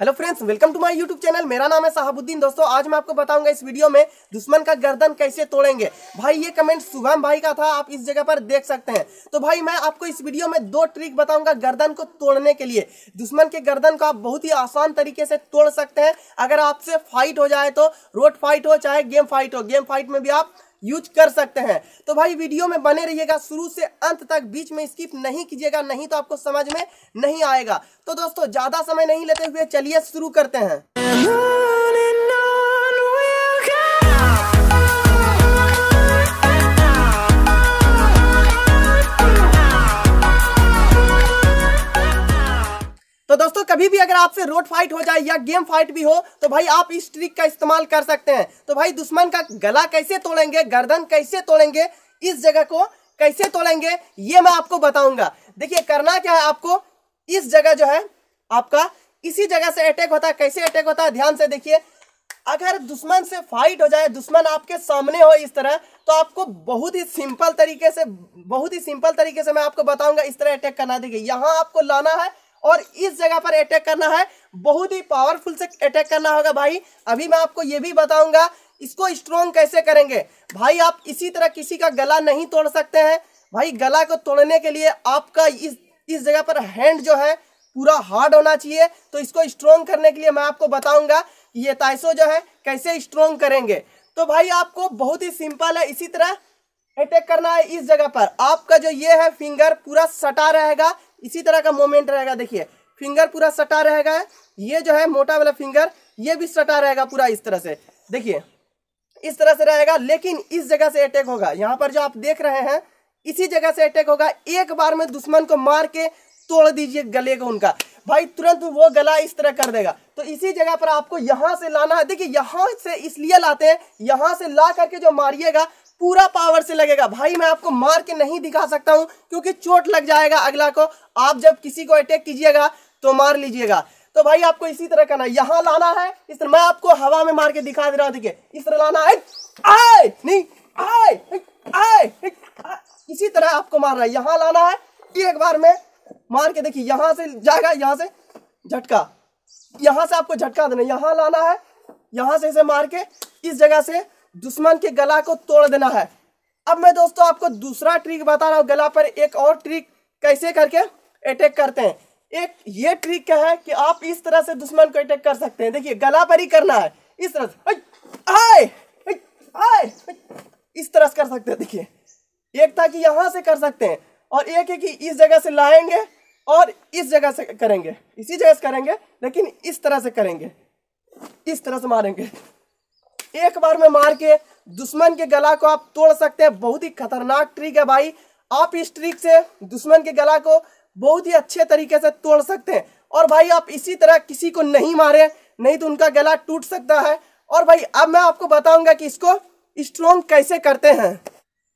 hello friends welcome to my YouTube channel मेरा नाम है साहबुद्दीन दोस्तों आज मैं आपको बताऊंगा इस वीडियो में दुश्मन का गर्दन कैसे तोड़ेंगे भाई ये कमेंट शुभम भाई का था आप इस जगह पर देख सकते हैं तो भाई मैं आपको इस वीडियो में दो ट्रिक बताऊंगा गर्दन को तोड़ने के लिए दुश्मन के गर्दन को आप बहुत ही आसान तरीके से तोड़ सकते हैं अगर आपसे फाइट हो जाए तो रोड फाइट हो चाहे गेम फाइट हो गेम फाइट में भी आप यूज कर सकते हैं तो भाई वीडियो में बने रहिएगा शुरू से अंत तक बीच में स्किप नहीं कीजिएगा नहीं तो आपको समझ में नहीं आएगा तो दोस्तों ज़्यादा समय नहीं लेते हुए चलिए शुरू करते हैं कभी भी अगर आपसे रोड फाइट हो जाए या गेम फाइट भी हो तो भाई आप इस ट्रिक का इस्तेमाल कर सकते हैं तो भाई दुश्मन का गला कैसे तोड़ेंगे गर्दन कैसे तोड़ेंगे इस जगह को कैसे तोड़ेंगे ये मैं आपको बताऊंगा देखिए करना क्या है आपको इस जगह जो है आपका इसी जगह से अटैक होता है कैसे अटैक होता है ध्यान से देखिए अगर दुश्मन से फाइट हो जाए दुश्मन आपके सामने हो इस तरह तो आपको बहुत ही सिंपल तरीके से बहुत ही सिंपल तरीके से मैं आपको बताऊंगा इस तरह अटैक करना देखिए यहां आपको लाना है और इस जगह पर अटैक करना है बहुत ही पावरफुल से अटैक करना होगा भाई अभी मैं आपको ये भी बताऊंगा इसको स्ट्रॉन्ग कैसे करेंगे भाई आप इसी तरह किसी का गला नहीं तोड़ सकते हैं भाई गला को तोड़ने के लिए आपका इस इस जगह पर हैंड जो है पूरा हार्ड होना चाहिए तो इसको स्ट्रॉन्ग करने के लिए मैं आपको बताऊंगा ये ताइसो जो है कैसे स्ट्रॉन्ग करेंगे तो भाई आपको बहुत ही सिंपल है इसी तरह अटैक करना है इस जगह पर आपका जो ये है फिंगर पूरा सटा रहेगा इसी तरह का मोमेंट रहेगा देखिए फिंगर पूरा सटा रहेगा ये जो है मोटा वाला फिंगर ये भी सटा रहेगा पूरा इस तरह से देखिए इस तरह से रहेगा लेकिन इस जगह से अटैक होगा यहाँ पर जो आप देख रहे हैं इसी जगह से अटैक होगा एक बार में दुश्मन को मार के तोड़ दीजिए गले को उनका भाई तुरंत वो गला इस तरह कर देगा तो इसी जगह पर आपको यहाँ से लाना है देखिए यहाँ से इसलिए लाते हैं यहाँ से ला करके जो मारिएगा पूरा पावर से लगेगा भाई मैं आपको मार के नहीं दिखा सकता हूँ क्योंकि चोट लग जाएगा अगला को आप जब किसी को अटैक कीजिएगा तो मार लीजिएगा तो भाई आपको इसी तरह करना यहाँ लाना है इस तरह मैं आपको हवा में मार के दिखा दे रहा हूं देखिए इस तरह लाना है आए नहीं आए आए इसी तरह आपको मारना है यहां लाना है एक बार में मार के देखिए यहां से जाएगा यहां से झटका यहां से आपको झटका देना यहां लाना है यहां से इसे मार के इस जगह से दुश्मन के गला को तोड़ देना है अब मैं दोस्तों आपको दूसरा ट्रिक बता रहा हूँ गला पर एक और ट्रिक कैसे करके अटैक करते हैं एक ये ट्रिक क्या है कि आप इस तरह से दुश्मन को अटैक कर सकते हैं देखिए गला पर ही करना है इस तरह से आए आए इस तरह से कर सकते हैं देखिए एक था कि यहाँ से कर सकते हैं और एक है कि इस जगह से लाएंगे और इस जगह से करेंगे इसी जगह से करेंगे लेकिन इस तरह से करेंगे इस तरह से मारेंगे एक बार में मार के दुश्मन के गला को आप तोड़ सकते हैं बहुत ही खतरनाक ट्रिक है भाई आप इस ट्रिक से दुश्मन के गला को बहुत ही अच्छे तरीके से तोड़ सकते हैं और भाई आप इसी तरह किसी को नहीं मारें नहीं तो उनका गला टूट सकता है और भाई अब मैं आपको बताऊंगा कि इसको स्ट्रॉन्ग कैसे करते हैं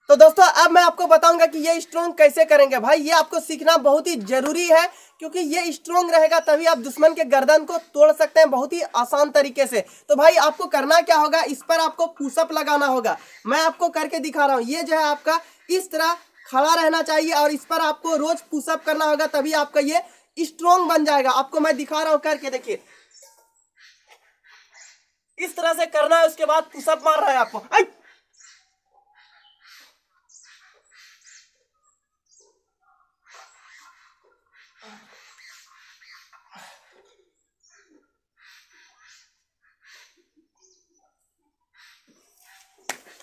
तो दोस्तों अब मैं आपको बताऊंगा कि ये स्ट्रोंग कैसे करेंगे भाई ये आपको सीखना बहुत ही जरूरी है क्योंकि ये स्ट्रॉन्ग रहेगा तभी आप दुश्मन के गर्दन को तोड़ सकते हैं बहुत ही आसान तरीके से तो भाई आपको करना क्या होगा इस पर आपको पुशअप लगाना होगा मैं आपको करके दिखा रहा हूँ ये जो है आपका इस तरह खड़ा रहना चाहिए और इस पर आपको रोज पुशअप करना होगा तभी आपका ये स्ट्रोंग बन जाएगा आपको मैं दिखा रहा हूँ करके देखिए इस तरह से करना है उसके बाद पुशअप मार रहा है आपको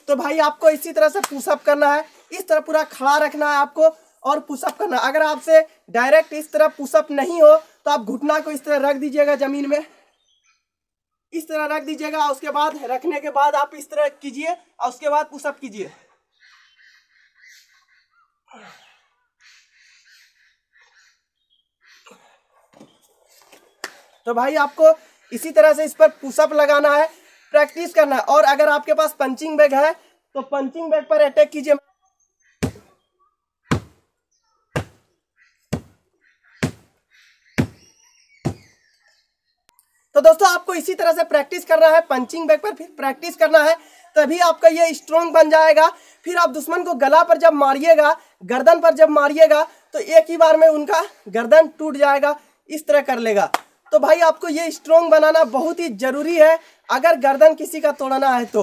तो भाई आपको इसी तरह से पुशअप करना है इस तरह पूरा खड़ा रखना है आपको और पुशअप करना अगर आपसे डायरेक्ट इस तरह पुशअप नहीं हो तो आप घुटना को इस तरह रख दीजिएगा ज़मीन में इस तरह रख दीजिएगा उसके बाद रखने के बाद आप इस तरह कीजिए और उसके बाद पुशअप कीजिए तो भाई आपको इसी तरह से इस पर पुशअप लगाना है प्रैक्टिस करना है और अगर आपके पास पंचिंग बैग है तो पंचिंग बैग पर अटैक कीजिए तो दोस्तों आपको इसी तरह से प्रैक्टिस करना है पंचिंग बैग पर फिर प्रैक्टिस करना है तभी आपका ये स्ट्रोंग बन जाएगा फिर आप दुश्मन को गला पर जब मारिएगा गर्दन पर जब मारिएगा तो एक ही बार में उनका गर्दन टूट जाएगा इस तरह कर लेगा तो भाई आपको ये स्ट्रोंग बनाना बहुत ही जरूरी है अगर गर्दन किसी का तोड़ना है तो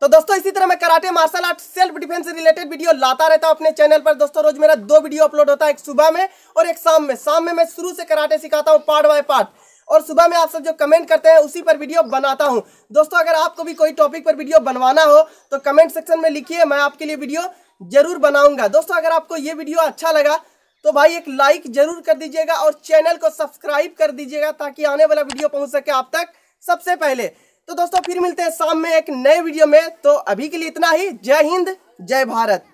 तो दोस्तों इसी तरह मैं karate martial art self defence related video लाता रहता हूं अपने चैनल पर दोस्तों रोज मेरा दो वीडियो अपलोड होता है एक सुबह में और एक शाम में शाम में मैं शुरू से कराटे सिखाता हूं पार्ट बाय पार्ट और सुबह में आप सब जो कमेंट करते हैं उसी पर वीडियो बनाता हूँ दोस्तों अगर आपको भी कोई टॉपिक पर वीडियो बनवाना हो तो कमेंट सेक्शन में लिखिए मैं आपके लिए वीडियो जरूर बनाऊंगा दोस्तों अगर आपको ये वीडियो अच्छा लगा तो भाई एक लाइक जरूर कर दीजिएगा और चैनल को सब्सक्राइब कर दीजिएगा ताकि आने वाला वीडियो पहुंच सके आप तक सबसे पहले तो दोस्तों फिर मिलते हैं शाम में एक नए वीडियो में तो अभी के लिए इतना ही जय हिंद जय भारत